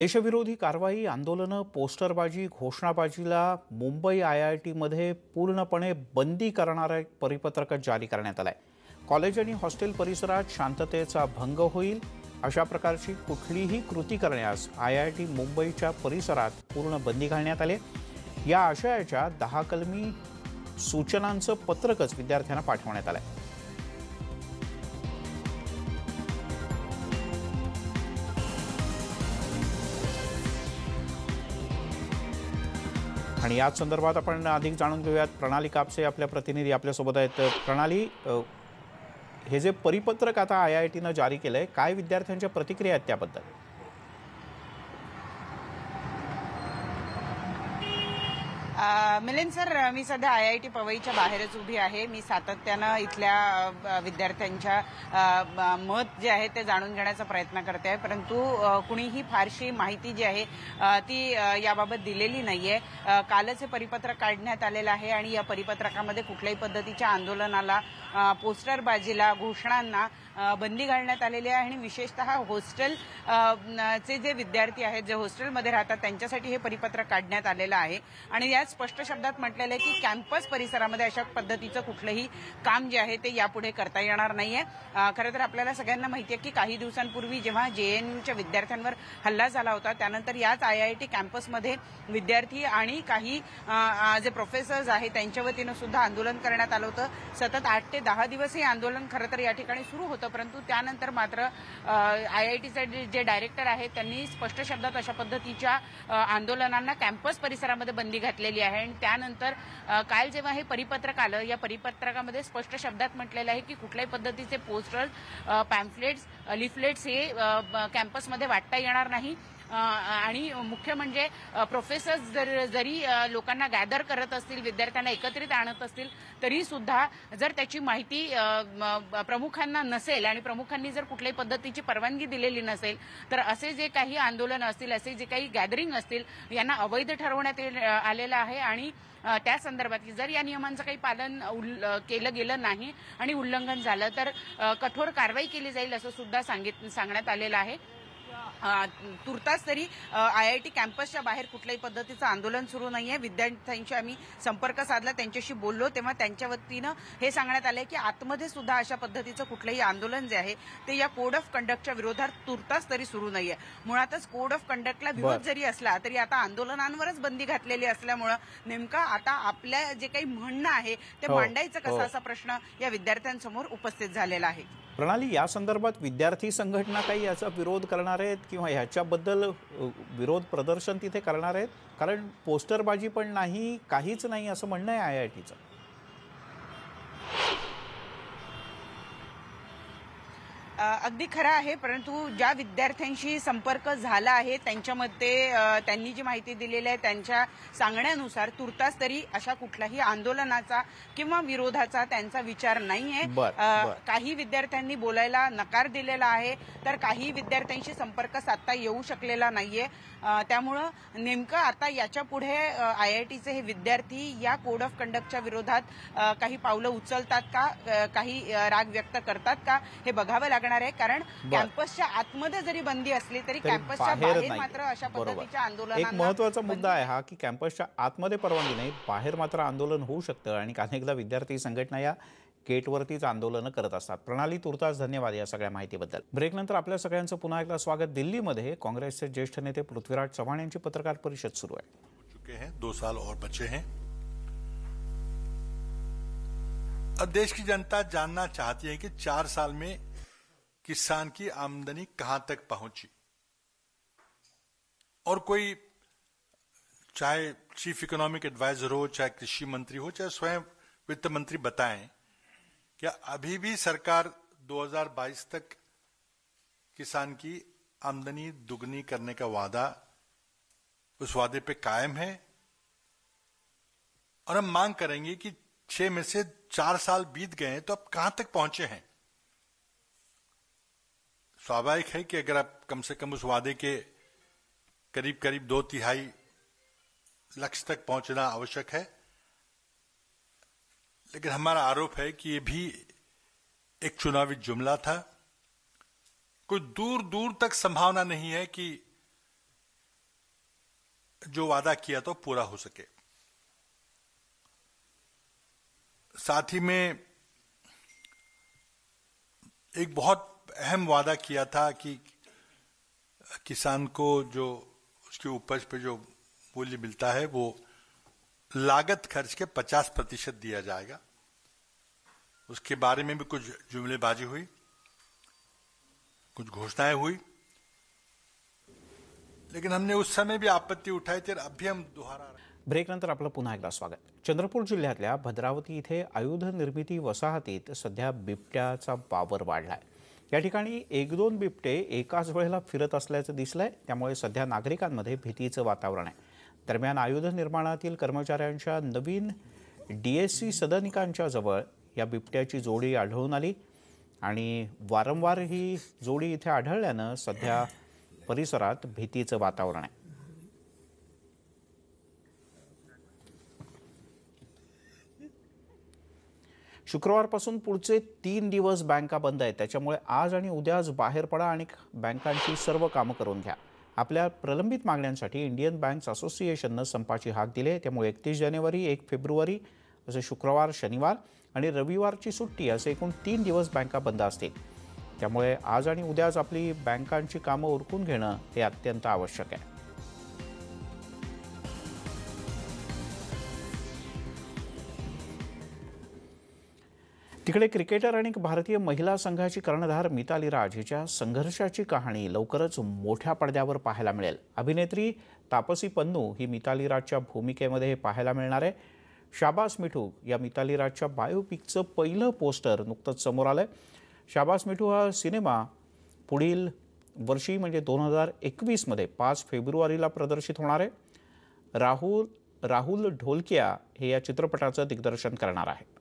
देशविरोधी कारवाई आंदोलनं पोस्टरबाजी घोषणाबाजीला मुंबई आय आय टीमध्ये पूर्णपणे बंदी करणारा एक परिपत्रक जारी करण्यात आलं आहे कॉलेज आणि हॉस्टेल परिसरात शांततेचा भंग होईल अशा प्रकारची कुठलीही कृती करण्यास आय आय टी मुंबईच्या परिसरात पूर्ण बंदी घालण्यात आली या आशयाच्या दहा कलमी सूचनांचं पत्रकच विद्यार्थ्यांना पाठवण्यात आलं आहे आणि याच संदर्भात आपण अधिक जाणून घेऊयात प्रणाली कापसे आपल्या प्रतिनिधी आपल्यासोबत आहेत प्रणाली हे जे परिपत्रक आता आय आय टीनं जारी केलं आहे काय विद्यार्थ्यांच्या प्रतिक्रिया आहेत त्याबद्दल मिलिंद सर मी सध्या आय आय टी पवईच्या बाहेरच उभी आहे मी सातत्यानं इथल्या विद्यार्थ्यांच्या मत जे आहे ते जाणून घेण्याचा प्रयत्न करते आहे परंतु कुणीही फारशी माहिती जी आहे ती याबाबत दिलेली नाहीये कालच हे परिपत्रक काढण्यात आलेलं आहे आणि या परिपत्रकामध्ये कुठल्याही पद्धतीच्या आंदोलनाला पोस्टरबाजीला घोषणांना बंदी घालण्यात आलेली आहे आणि विशेषतः हॉस्टेल चे जे विद्यार्थी आहेत जे हॉस्टेलमध्ये राहतात त्यांच्यासाठी हे परिपत्रक काढण्यात आलेलं आहे आणि यात स्पष्ट शब्दात म्हटलेलं आहे की कॅम्पस परिसरामध्ये अशा पद्धतीचं कुठलंही काम जे आहे ते यापुढे करता येणार नाहीये खरं तर आपल्याला सगळ्यांना माहिती आहे की काही दिवसांपूर्वी जेव्हा जेएनयूच्या विद्यार्थ्यांवर हल्ला झाला होता त्यानंतर याच आयआयटी कॅम्पसमध्ये विद्यार्थी आणि काही जे प्रोफेसर्स आहेत त्यांच्या वतीनं सुद्धा आंदोलन करण्यात आलं होतं सतत आठ ते दहा दिवस हे आंदोलन खरं तर या ठिकाणी सुरू होतं होतं परंतु त्यानंतर मात्र आय आय टीचे जे डायरेक्टर आहेत त्यांनी स्पष्ट शब्दात अशा पद्धतीच्या आंदोलनांना कॅम्पस परिसरामध्ये बंदी घातलेली आहे आणि त्यानंतर काल जेव्हा हे परिपत्रक आलं या परिपत्रकामध्ये स्पष्ट शब्दात म्हटलेलं आहे की कुठल्याही पद्धतीचे पोस्टर्स पॅम्फलेट्स लिफलेट्स हे कॅम्पसमध्ये वाटता येणार नाही आणि मुख्य म्हणजे प्रोफेसर्स जर जरी लोकांना गॅदर करत असतील विद्यार्थ्यांना एकत्रित आणत असतील तरी सुद्धा जर त्याची माहिती प्रमुखांना नसेल आणि प्रमुखांनी जर कुठल्याही पद्धतीची परवानगी दिलेली नसेल तर असे जे काही आंदोलन असतील असे जे काही गॅदरिंग असतील यांना अवैध ठरवण्यात आलेलं आहे आणि त्या संदर्भात जर या नियमांचं काही पालन केलं गेलं नाही आणि उल्लंघन झालं तर कठोर कारवाई केली जाईल असं सुद्धा सांगित सांगण्यात आलेलं आहे तुर्तास तरी आय आय टी कॅम्पसच्या बाहेर कुठल्याही पद्धतीचं आंदोलन सुरू नाही आहे विद्यार्थ्यांशी आम्ही संपर्क साधला त्यांच्याशी बोललो तेव्हा त्यांच्या वतीनं हे सांगण्यात आलं की आतमध्ये सुद्धा अशा पद्धतीचं कुठलंही आंदोलन जे आहे ते या कोड ऑफ कंडक्टच्या विरोधात तुर्तास तरी सुरू नाही आहे मुळातच कोड ऑफ कंडक्टला विरोध जरी असला तरी आता आंदोलनांवरच बंदी घातलेली असल्यामुळं नेमका आता आपल्या जे काही म्हणणं आहे ते हो, मांडायचं कसं हो. असा प्रश्न या विद्यार्थ्यांसमोर उपस्थित झालेला आहे प्रणाली या संदर्भात विद्यार्थी संघटना काही याचा विरोध करणार आहेत किंवा ह्याच्याबद्दल विरोध प्रदर्शन तिथे करणार आहेत कारण पोस्टरबाजी पण नाही काहीच नाही असं म्हणणं आहे आय आय टीचं अगदी खरं आहे परंतु ज्या विद्यार्थ्यांशी संपर्क झाला आहे त्यांच्यामध्ये त्यांनी जी माहिती दिलेली आहे त्यांच्या सांगण्यानुसार तुर्तास तरी अशा कुठल्याही आंदोलनाचा किंवा विरोधाचा त्यांचा विचार नाहीये काही विद्यार्थ्यांनी बोलायला नकार दिलेला आहे तर काही विद्यार्थ्यांशी संपर्क साधता येऊ शकलेला नाहीये त्यामुळं नेमकं आता याच्या पुढे आय आय हे विद्यार्थी या कोड ऑफ कंडक्टच्या विरोधात काही पावलं उचलतात का काही राग व्यक्त करतात का हे बघावं लागणार शकणार आहे कारण कॅम्पसच्या आतमध्ये जरी बंदी असली तरी कॅम्पसच्या बाहेर मात्र अशा पद्धतीच्या आंदोलन एक महत्वाचा मुद्दा आहे हा की कॅम्पसच्या आतमध्ये परवानगी नाही बाहेर मात्र आंदोलन होऊ शकतं आणि अनेकदा विद्यार्थी संघटना या गेटवरतीच आंदोलनं करत असतात प्रणाली तुर्तास धन्यवाद या सगळ्या माहितीबद्दल ब्रेकनंतर आपल्या सगळ्यांचं पुन्हा एकदा स्वागत दिल्लीमध्ये काँग्रेसचे ज्येष्ठ नेते पृथ्वीराज चव्हाण यांची पत्रकार परिषद सुरू आहे हो दो साल और बचे हैं देश की जनता जानना चाहती है कि चार साल में किसान की आमदनी कहां तक पहुंची और कोई चाहे चीफ इकोनॉमिक एडवाइजर हो चाहे कृषि मंत्री हो चाहे स्वयं वित्त मंत्री बताएं क्या अभी भी सरकार 2022 तक किसान की आमदनी दुगनी करने का वादा उस वादे पे कायम है और हम मांग करेंगे कि छह में से चार साल बीत गए हैं तो अब कहां तक पहुंचे हैं स्वाभाविक है कि अगर आप कम से कम उस वादे के करीब करीब दो तिहाई लक्ष्य तक पहुंचना आवश्यक है लेकिन हमारा आरोप है कि यह भी एक चुनावी जुमला था कोई दूर दूर तक संभावना नहीं है कि जो वादा किया तो पूरा हो सके साथ ही में एक बहुत अहम वादा किया था कि किसान को जो उसकी उपज पे जो मूल्य मिलता है वो लागत खर्च के 50 प्रतिशत दिया जाएगा उसके बारे में भी कुछ जुमलेबाजी हुई कुछ घोषणाएं हुई लेकिन हमने उस समय भी आपत्ती उठाई थी अब भी हम दोहरा ब्रेकनंतर आपलं पुन्हा एकदा स्वागत चंद्रपूर जिल्ह्यातल्या भद्रावती इथे आयुध निर्मिती वसाहतीत सध्या बिबट्याचा वावर वाढला आहे या ठिकाणी एक दोन बिबटे एकाच वेळेला फिरत असल्याचं दिसलं आहे त्यामुळे सध्या नागरिकांमध्ये भीतीचं वातावरण आहे दरम्यान आयुध निर्माणातील कर्मचाऱ्यांच्या नवीन डी एस सी सदनिकांच्या जवळ या बिबट्याची जोडी आढळून आली आणि वारंवार ही जोडी इथे आढळल्यानं सध्या परिसरात भीतीचं वातावरण आहे शुक्रवारपासून पुढचे तीन दिवस बँका बंद आहेत त्याच्यामुळे आज आणि उद्याच बाहेर पडा आणि बँकांची सर्व कामं करून घ्या आपल्या प्रलंबित मागण्यांसाठी इंडियन बँक्स असोसिएशननं संपाची हाक दिली आहे त्यामुळे एकतीस जानेवारी एक फेब्रुवारी असे शुक्रवार शनिवार आणि रविवारची सुट्टी असे एकूण तीन दिवस बँका बंद असतील त्यामुळे आज आणि उद्याच आपली बँकांची कामं उरकून घेणं हे अत्यंत आवश्यक आहे तिकडे क्रिकेटर आणि भारतीय महिला संघाची कर्णधार मिताली राज हिच्या संघर्षाची कहाणी लवकरच मोठ्या पडद्यावर पाहायला मिळेल अभिनेत्री तापसी पन्नू ही मिताली राजच्या भूमिकेमध्ये हे पाहायला मिळणार आहे शाबास मिठू या मिताली राजच्या बायोपिकचं पहिलं पोस्टर नुकतंच समोर आलं आहे शाबास मिठू हा सिनेमा पुढील वर्षी म्हणजे दोन हजार एकवीसमध्ये पाच फेब्रुवारीला प्रदर्शित होणार आहे राहुल राहुल ढोलकिया हे या चित्रपटाचं दिग्दर्शन करणार आहे